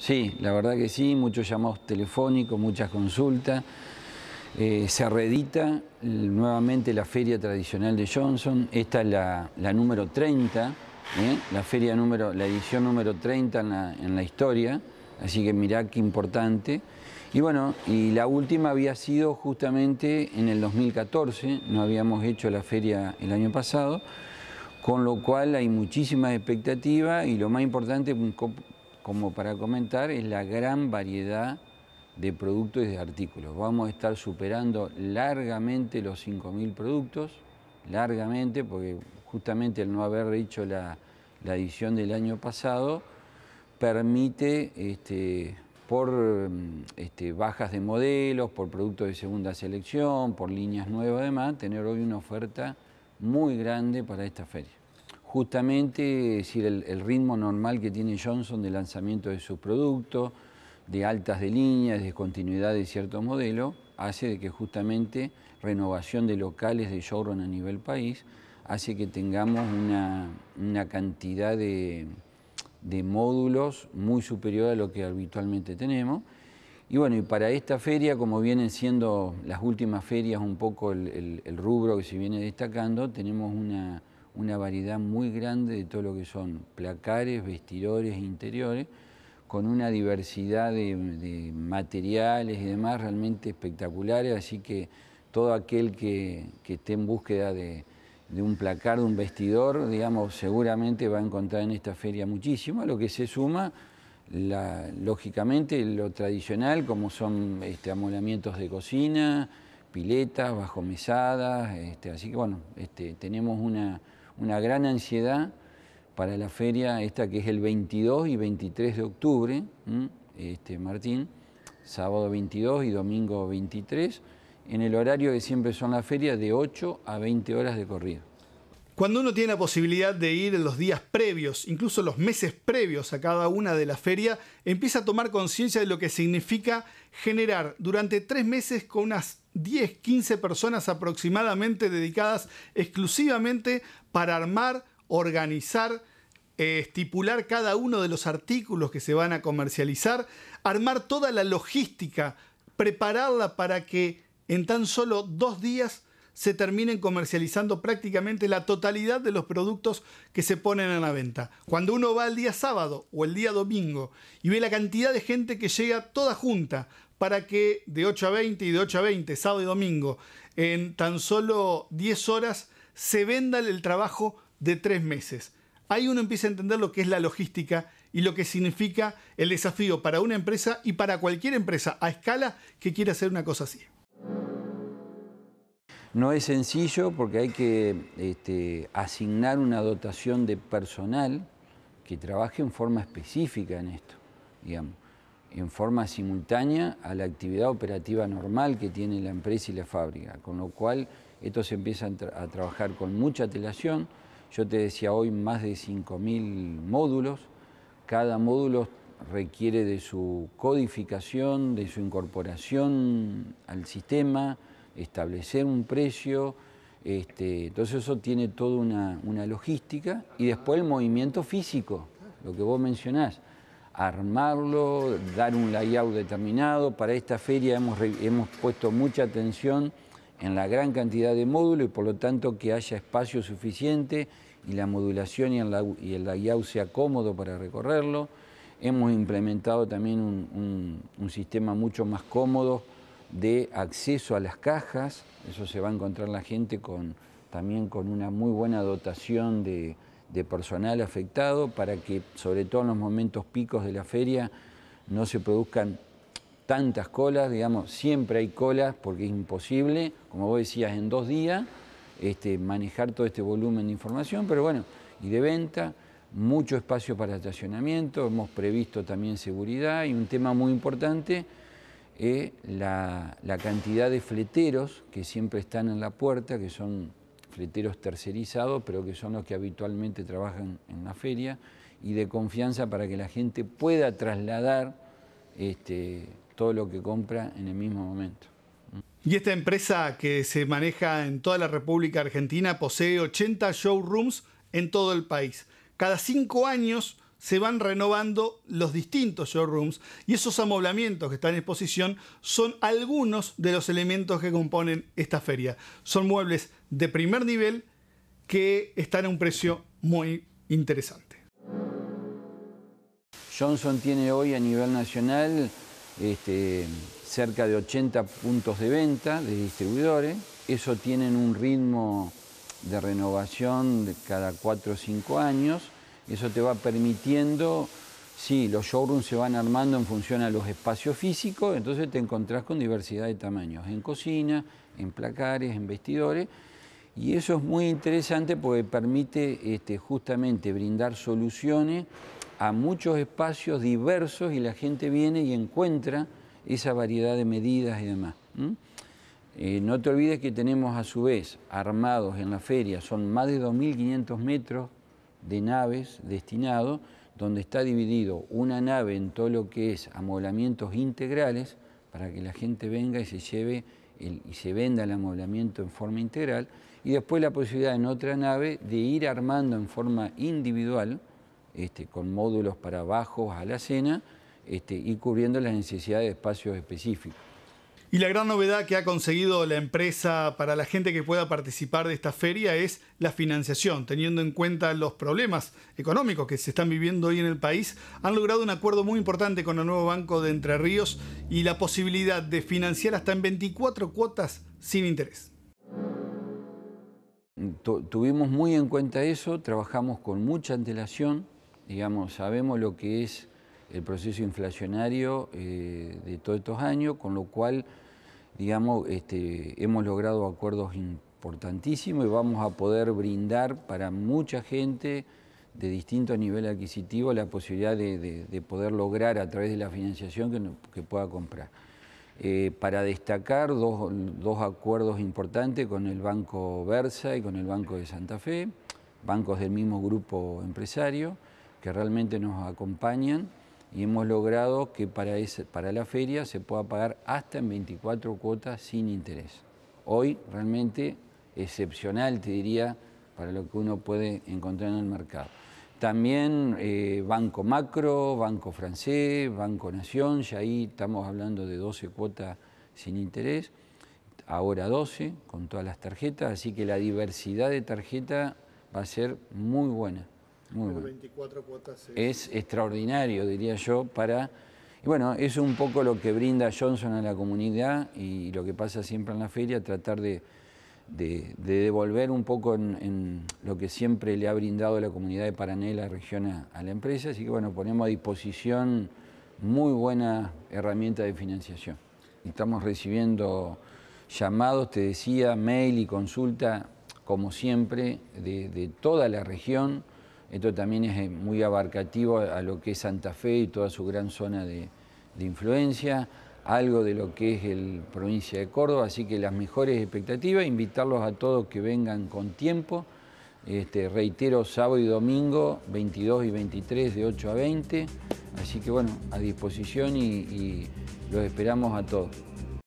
Sí, la verdad que sí, muchos llamados telefónicos, muchas consultas. Eh, se reedita nuevamente la feria tradicional de Johnson, esta es la, número 30, ¿eh? la, feria número, la edición número 30 en la, historia, así que mirá qué importante. Y bueno, y la última había sido justamente en el 2014, no habíamos hecho la feria el año pasado, con lo cual hay muchísimas expectativas y lo más importante, como para comentar es la gran variedad de productos y de artículos. Vamos a estar superando largamente los 5.000 productos, largamente, porque justamente el no haber hecho la, edición del año pasado permite, este, por este, bajas de modelos, por productos de segunda selección, por líneas nuevas, además, tener hoy una oferta muy grande para esta feria justamente decir, el, ritmo normal que tiene Johnson de lanzamiento de sus productos, de altas de líneas, de continuidad de cierto modelo, hace de que justamente renovación de locales de showroom a nivel país hace que tengamos una, cantidad de, módulos muy superior a lo que habitualmente tenemos. Y bueno, y para esta feria, como vienen siendo las últimas ferias un poco el, el rubro que se viene destacando, tenemos una, una variedad muy grande de todo lo que son placares, vestidores, interiores, con una diversidad de, materiales y demás realmente espectaculares, así que todo aquel que, esté en búsqueda de, un placar, de un vestidor, digamos, seguramente va a encontrar en esta feria muchísimo, a lo que se suma, lógicamente, lo tradicional, como son este, amolamientos de cocina, piletas, bajo mesadas, este, así que bueno, este, tenemos una una gran ansiedad para la feria esta que es el 22 y 23 de octubre, este, Martín, sábado 22 y domingo 23, en el horario que siempre son las ferias de 8 a 20 horas de corrido. Cuando uno tiene la posibilidad de ir en los días previos, incluso los meses previos a cada una de las ferias, empieza a tomar conciencia de lo que significa generar durante tres meses con unas 10, 15 personas aproximadamente dedicadas exclusivamente para armar, organizar, eh, estipular cada uno de los artículos que se van a comercializar, armar toda la logística, prepararla para que en tan solo dos días se terminen comercializando prácticamente la totalidad de los productos que se ponen a la venta. Cuando uno va el día sábado o el día domingo y ve la cantidad de gente que llega toda junta para que de 8 a 20 y de 8 a 20, sábado y domingo, en tan solo 10 horas se venda el trabajo de tres meses. Ahí uno empieza a entender lo que es la logística y lo que significa el desafío para una empresa y para cualquier empresa a escala que quiera hacer una cosa así. No es sencillo porque hay que este, asignar una dotación de personal que trabaje en forma específica en esto, digamos, en forma simultánea a la actividad operativa normal que tiene la empresa y la fábrica, con lo cual esto se empieza a, trabajar con mucha atelación. Yo te decía hoy más de 5.000 módulos, cada módulo requiere de su codificación, de su incorporación al sistema, establecer un precio, este, entonces eso tiene toda una, logística y después el movimiento físico, lo que vos mencionás, armarlo, dar un layout determinado. Para esta feria hemos, puesto mucha atención en la gran cantidad de módulos y por lo tanto que haya espacio suficiente y la modulación y el, layout sea cómodo para recorrerlo. Hemos implementado también un sistema mucho más cómodo de acceso a las cajas, eso se va a encontrar la gente con, también con una muy buena dotación de, personal afectado para que, sobre todo en los momentos picos de la feria, no se produzcan tantas colas, digamos, siempre hay colas porque es imposible, como vos decías, en dos días este, manejar todo este volumen de información, pero bueno, y de venta, mucho espacio para estacionamiento, hemos previsto también seguridad y un tema muy importante eh, la, cantidad de fleteros que siempre están en la puerta, que son fleteros tercerizados, pero que son los que habitualmente trabajan en la feria, y de confianza para que la gente pueda trasladar este, todo lo que compra en el mismo momento. Y esta empresa que se maneja en toda la República Argentina posee 80 showrooms en todo el país. Cada cinco años se van renovando los distintos showrooms y esos amoblamientos que están en exposición son algunos de los elementos que componen esta feria. Son muebles de primer nivel que están a un precio muy interesante. Johnson tiene hoy a nivel nacional este, cerca de 80 puntos de venta de distribuidores. Eso tienen un ritmo de renovación de cada 4 o 5 años eso te va permitiendo, sí, los showrooms se van armando en función a los espacios físicos, entonces te encontrás con diversidad de tamaños, en cocina, en placares, en vestidores, y eso es muy interesante porque permite este, justamente brindar soluciones a muchos espacios diversos y la gente viene y encuentra esa variedad de medidas y demás. Eh, no te olvides que tenemos a su vez armados en la feria, son más de 2.500 metros de naves destinado, donde está dividido una nave en todo lo que es amoblamientos integrales, para que la gente venga y se lleve y se venda el amoblamiento en forma integral, y después la posibilidad en otra nave de ir armando en forma individual, este, con módulos para abajo a la cena, este, y cubriendo las necesidades de espacios específicos. Y la gran novedad que ha conseguido la empresa para la gente que pueda participar de esta feria es la financiación. Teniendo en cuenta los problemas económicos que se están viviendo hoy en el país, han logrado un acuerdo muy importante con el nuevo Banco de Entre Ríos y la posibilidad de financiar hasta en 24 cuotas sin interés. tuvimos muy en cuenta eso, trabajamos con mucha antelación, digamos, sabemos lo que es el proceso inflacionario eh, de todos estos años, con lo cual, digamos, este, hemos logrado acuerdos importantísimos y vamos a poder brindar para mucha gente de distinto nivel adquisitivo la posibilidad de, poder lograr a través de la financiación que, pueda comprar. Eh, para destacar dos, dos, acuerdos importantes con el Banco Versa y con el Banco de Santa Fe, bancos del mismo grupo empresario que realmente nos acompañan y hemos logrado que para, ese, para la feria se pueda pagar hasta en 24 cuotas sin interés. Hoy realmente excepcional, te diría, para lo que uno puede encontrar en el mercado. También eh, Banco Macro, Banco Francés, Banco Nación, ya ahí estamos hablando de 12 cuotas sin interés, ahora 12 con todas las tarjetas, así que la diversidad de tarjeta va a ser muy buena es... extraordinario, diría yo, para... Y bueno, es un poco lo que brinda Johnson a la comunidad y lo que pasa siempre en la feria, tratar de, devolver un poco en, lo que siempre le ha brindado la comunidad de Paraná la región a, la empresa. Así que bueno, ponemos a disposición muy buena herramienta de financiación. Estamos recibiendo llamados, te decía, mail y consulta, como siempre, de toda la región. Esto también es eh, muy abarcativo a lo que es Santa Fe y toda su gran zona de, influencia, algo de lo que es la provincia de Córdoba, así que las mejores expectativas, invitarlos a todos que vengan con tiempo. Este, reitero, sábado y domingo, 22 y 23, de 8 a 20. Así que bueno, a disposición y los esperamos a todos.